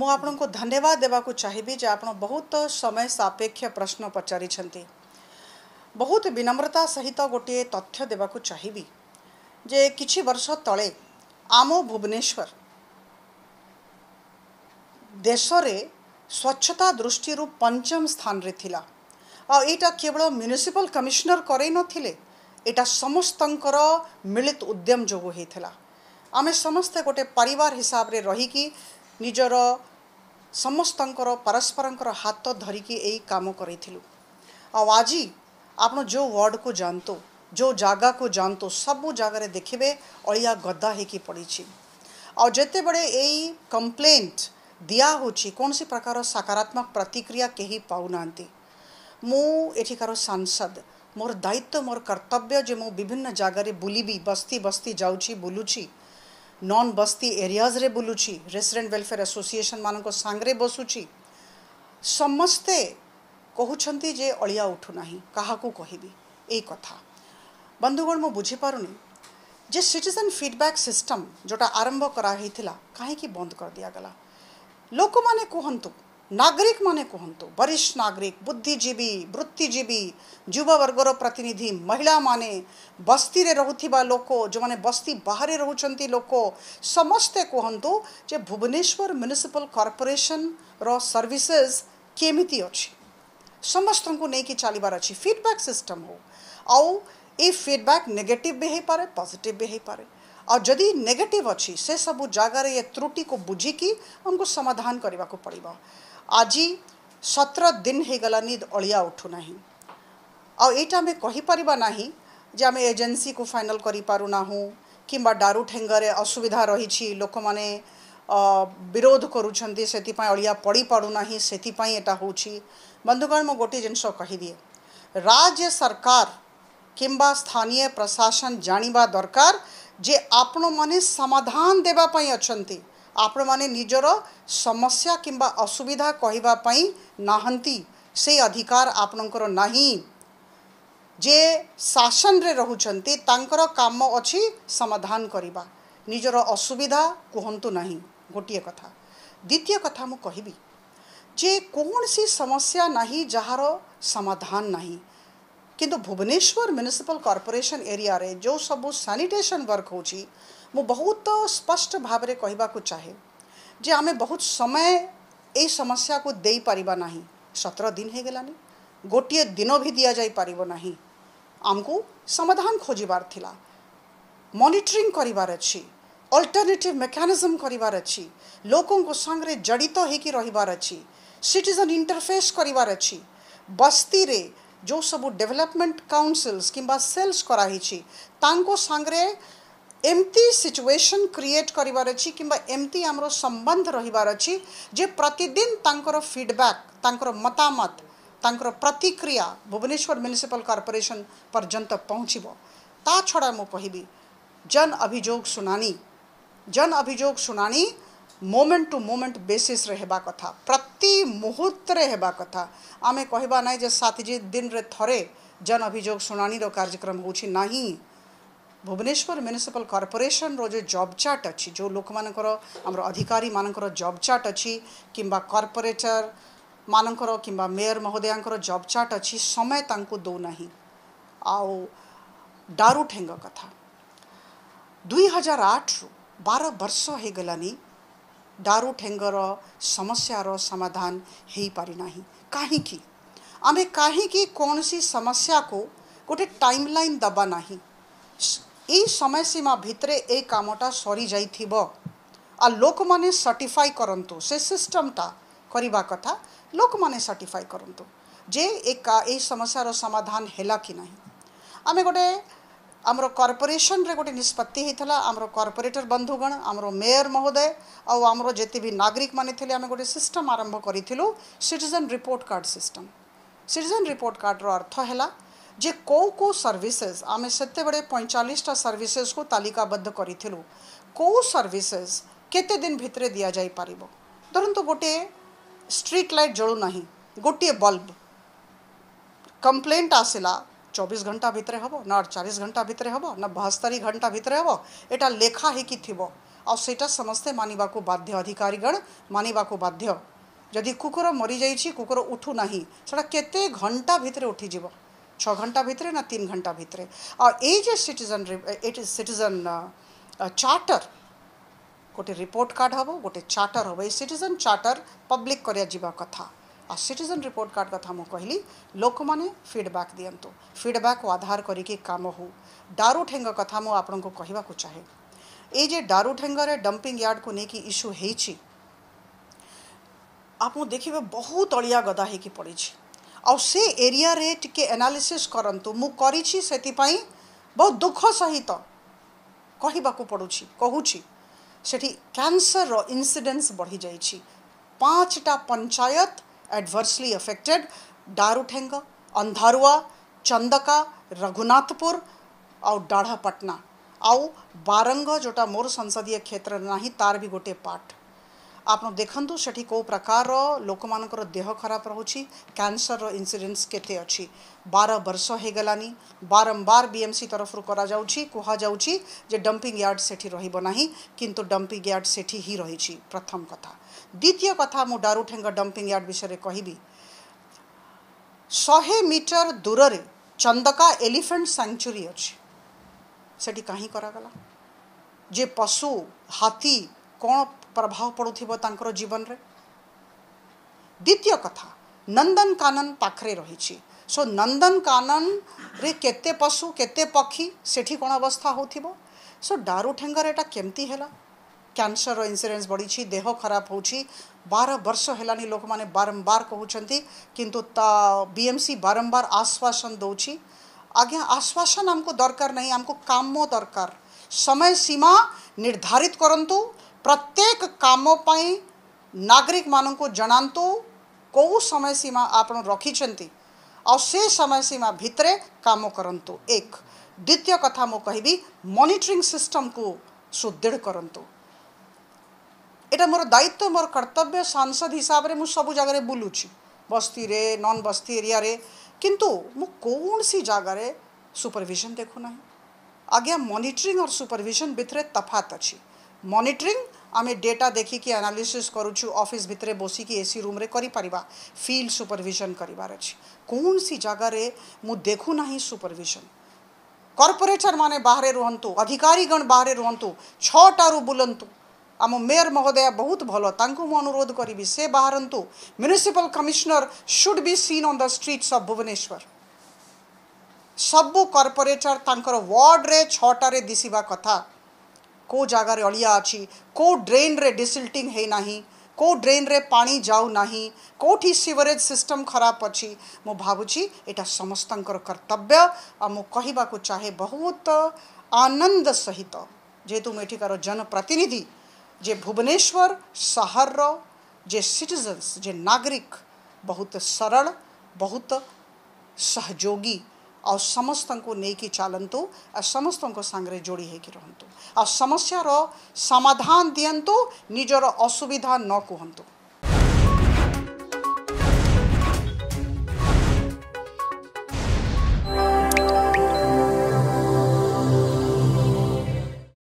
ମୁଁ ଆପଣଙ୍କୁ ଧନ୍ୟବାଦ ଦେବାକୁ ଚାହିଁବି ଯେ ଆପଣ ବହୁତ ସମୟ ସାପେକ୍ଷ ପ୍ରଶ୍ନ ପଚାରିଛନ୍ତି ବହୁତ ବିନମ୍ରତା ସହିତ ଗୋଟିଏ ତଥ୍ୟ ଦେବାକୁ ଚାହିଁବି ଯେ କିଛି ବର୍ଷ ତଳେ ଆମ ଭୁବନେଶ୍ୱର ଦେଶରେ ସ୍ୱଚ୍ଛତା ଦୃଷ୍ଟିରୁ ପଞ୍ଚମ ସ୍ଥାନରେ ଥିଲା ଆଉ ଏଇଟା କେବଳ ମ୍ୟୁନିସିପାଲ କମିଶନର କରେଇ ଏଇଟା ସମସ୍ତଙ୍କର ମିଳିତ ଉଦ୍ୟମ ଯୋଗୁଁ ହେଇଥିଲା ଆମେ ସମସ୍ତେ ଗୋଟେ ପରିବାର ହିସାବରେ ରହିକି निजर समस्त परस्पर हाथ धरिकी यम करूँ आज आप जो वार्ड को जातु जो जगह को जातु सब जगार देखिए अलिया गदा होकर पड़ी आते बड़े यही कम्प्लेट दिया कौन सी प्रकार सकारात्मक प्रतिक्रिया कहीं पा ना मुठिकार सांसद मोर दायित्व मोर कर्तव्य जो मुझे विभिन्न जगह बुलबी बस्ती बस्ती जाऊँ बुलू नन बस्ती एरियाज बुलू रेस्टोरेंट वेलफेयर एसोसिएशन मान सांगे बसुची समस्ते कहते जे अलिया उठूना क्या कह कथा बंधुगण मु बुझीपी जे सिटीजन फिडबैक् सिस्टम जोटा आरंभ कराही कहीं बंद कर दिगला लोक मैंने कहतु नागरिक माने कहतु वरिष्ठ नागरिक बुद्धिजीवी वृत्तिजीवी युववर्गर प्रतिनिधि महिला माने बस्ती में रोकवा लोक जो माने बस्ती बाहर रोच्च लोक समस्ते कहतु जे भुवनेश्वर म्यूनिशिपाल कर्पोरेसन रर्विसेस केमी अच्छी समस्त को लेकिन चलबार अच्छी फिडबैक् सिस्टम हो आउ ये फिडबैक् नेगेटिव भी हो पाए पजिट भी हो पाए आदि नेगेटिव अच्छी से सब जगार ये त्रुटि को बुझिकी आमको समाधान करने को पड़ा आज सतर दिन हो गलानी अलिया उठूना आईटा आम कहीपरना जे आम एजेन्सी को फाइनाल करना कि डारू ठेंगे असुविधा रही लोक मैंने विरोध करुँचपिया पड़ पड़ूना से बंधुगण मु गोटे जिनस कहीदे राज्य सरकार किंबा स्थानीय प्रशासन जानवा दरकार जे आपण मैंने समाधान देवाई अच्छा ଆପଣମାନେ ନିଜର ସମସ୍ୟା କିମ୍ବା ଅସୁବିଧା କହିବା ପାଇଁ ନାହାନ୍ତି ସେ ଅଧିକାର ଆପଣଙ୍କର ନାହିଁ ଯେ ଶାସନରେ ରହୁଛନ୍ତି ତାଙ୍କର କାମ ଅଛି ସମାଧାନ କରିବା ନିଜର ଅସୁବିଧା କୁହନ୍ତୁ ନାହିଁ ଗୋଟିଏ କଥା ଦ୍ୱିତୀୟ କଥା ମୁଁ କହିବି ଯେ କୌଣସି ସମସ୍ୟା ନାହିଁ ଯାହାର ସମାଧାନ ନାହିଁ କିନ୍ତୁ ଭୁବନେଶ୍ୱର ମ୍ୟୁନିସିପାଲ କର୍ପୋରେସନ ଏରିଆରେ ଯେଉଁ ସବୁ ସାନିଟେସନ ୱାର୍କ ହେଉଛି मु बहुत स्पष्ट भाव में कहवाक चाहे जे आमे बहुत समय ए समस्या को दे पारा ना सतर दिन हो गलानी गोटे दिन भी दि जा पारना आमको समाधान खोजार मनिटरिंग करार अच्छी अल्टरनेटिव मेकानिजम करार लोकों सागरे जड़ित हो सिटीजन इंटरफेस करार अच्छी बस्ती रे जो सब डेवलपमेंट काउनसिल्स किंबा सेल्स कराही सांगे एमती सिचुएशन क्रिएट करार अच्छी किमती आम संबंध रे प्रतिदिन तर फिडबैक् मतामत तर प्रतिक्रिया भुवनेश्वर म्यूनिशिपाल कर्पोरेसन पर्यत ता छड़ा मु कह जन अभिजोग शुणी जन अभिजोग शुणी मोमेंट टू मोमेंट बेसीस कथा प्रति मुहूर्तरे कथा आम कहाना ना जे सात दिन रे थरे जन अभोग शुणी कार्यक्रम हो नहीं भुवनेश्वर म्यूनिशिपाल कर्पोरेसन रो जब चार्ट अच्छी जो लोक मानकर अधिकारी मानक जब चार्ट अच्छी किंवा कर्पोरेटर मानकर कि मेयर महोदया जब चार्ट अच्छी समय तक दौना आउ ठेंग कथा दुई हजार आठ रु बार वर्ष हो गलानी डारू ठेंगर समस्यार समाधान हो पारिना कहीं आम कहीं कौन सी समस्या को गोटे टाइम लाइन दबा ना এই সময়সীমা ভিতরে এক কামটা সরি যাই থিব অ লোকমনে সার্টিফাই করন্তু সেই সিস্টেমটা করিবা কথা লোকমনে সার্টিফাই করন্তু যে এক এই সমস্যার সমাধান হেলা কি নাই আমি গটে আমরো কর্পোরেশন রে গটে নিস্পত্তি হিতলা আমরো কর্পোরেটর বন্ধুগণ আমরো মেয়র মহোদয় অ আমরো জেতিবি নাগরিক মানি থলি আমি গটে সিস্টেম আরম্ভ করিছিলু citizen report card system citizen report কার্ডৰ অর্থ হেলা जे को को सर्विसेज आम से बड़े पैंचाशा सर्विसेस को तालिकाबद्ध करूँ कौ सर्विसेस दिन भितरे दिया जाई धरतु गोटे स्ट्रीट लाइट जलूना गोटे बल्ब कम्प्लेट आसला चौबीस घंटा भितर हे ना अड़चाश घंटा भितर हे ना बहस्तरी घंटा भितर हे यहाँ लेखा ही आईटा समस्ते मानवा को बाध्य अधिकारीगण मानवा को बाध्य जदि कूकर मरी जा कूकर उठू ना से घंटा भितर उठीज छः घंटा भीतरे ना तीन घंटा भीतरे और ये जो सिटीजन इज सिटीजन चार्टर गोटे रिपोर्ट कार्ड हम गोटे चार्टर हम ये सिटीजन चार्टर पब्लिक कर आ सिटीजन रिपोर्ट कार्ड कथा मुझे कहली लोक मैंने फिडबैक् दिंतु फिडबैक् आधार करके हो डारूठेंग कथा मुझे आपण को कहवाक चाहे ये जे डारूठेंगे डंपिंग यार्ड को लेकिन इश्यू हो आप देखिए बहुत अलिया गदा होगी पड़ी आई एरिया रे टिके एनालिसिस करंतु मु करी सेति पई बहुत दुख सहित कहिबा को पडु छी सेठी कैंसर रो इंसिडेंस बढ़ी जाई छी पांचटा पंचायत एडवर्सली अफेक्टेड डारुठेंग अंधारुआ चंदका रघुनाथपुर आउ डाढ़ा पटना आउ बारंग जोटा मोर संसदीय क्षेत्र नाही तार भी गोटे पार्ट आपन देखंतु सेठी को प्रकार लोक मान देह खराब रहउछि कैंसर रो इंसिडेंस केते अछि वर्ष हे गेलानी बारंबार बीएमसी तरफ रु करा जाउछि डंपिंग यार्ड सेठी रहिबो नाही डंपिंग यार्ड सेठी ही रहिछि प्रथम कथा द्वितीय कथा मु डारुठेंग डंपिंग यार्ड विषय रे कहिबी 100 मीटर दूर रे चंदका एलिफेंट सैंक्चुअरी अछि सेठी काही करा पशु हाथी कौन प्रभाव पड़ोर जीवन रे द्वितीय कथा नंदन कानन पाखे रही सो नंदन कानन रे केते पशु केते पक्षी सेठी कौन अवस्था हो सो डारूठेगर एटा केमती है क्यासर इन्सुरेन्स बढ़ी देह खराब हो बार वर्ष होलानी लोक मैंने बारंबार कहते किंतु बी एम सी बारंबार आश्वासन दौर आज्ञा आश्वासन आमको दरकार नहीं आमको काम दरकार समय सीमा निर्धारित करूँ प्रत्येक काम पर नागरिक मानक जनातु कौ समय सीमा आप रखिंट आ समय सीमा भितर कम करतु एक द्वितीय कथा मुझे कह मनिटरिंग सिस्टम को सुदृढ़ करतु यहाँ मोर दायित्व मोर कर्तव्य सांसद हिसाब से मुझे सब जगह बुलू बस्ती रे नॉन बस्ती एरिया रे किंतु मुसी जगार सुपरविजन देखुना आज्ञा मॉनिटरिंग और सुपरविजन भितर तफात अच्छी मॉनिटरिंग आम डेटा देखिकी आनालीसीस करुचु अफिस भितर बसिकी एसी रूम्रे करा फिल्ड सुपरभिजन करार अच्छे कौन सी जगार मु देखुना सुपरभिजन कर्पोरेटर मैंने बाहर रुहतु अधिकारीगण बाहर रुहतु छु बुलंतु आम मेयर महोदय बहुत भल अनुरोध करी से बाहर municipal commissioner should be seen on the streets of Bhubaneswar सबू कर्पोरेटर तांकर वार्ड में छटारे दिशा कथा को जगार अलिया अच्छी को ड्रेन रे डिसल्टिंग है ना को ड्रेन रे पानी जाऊ ना कौटि सीवरेज सिस्टम खराब अच्छी मुझुच्छे एटा समस्त कर्तव्य आ को चाहे बहुत आनंद सहित जेहेतु मुठिकार जनप्रतिनिधि जे भुवनेश्वर सहर जे सिटीजन्स जे नागरिक बहुत सरल बहुत सहयोगी ଆଉ ସମସ୍ତଙ୍କୁ ନେଇକି ଚାଲନ୍ତୁ ଆଉ ସମସ୍ତଙ୍କ ସାଙ୍ଗରେ ଯୋଡ଼ି ହେଇକି ରୁହନ୍ତୁ ଆଉ ସମସ୍ୟାର ସମାଧାନ ଦିଅନ୍ତୁ ନିଜର ଅସୁବିଧା ନ କୁହନ୍ତୁ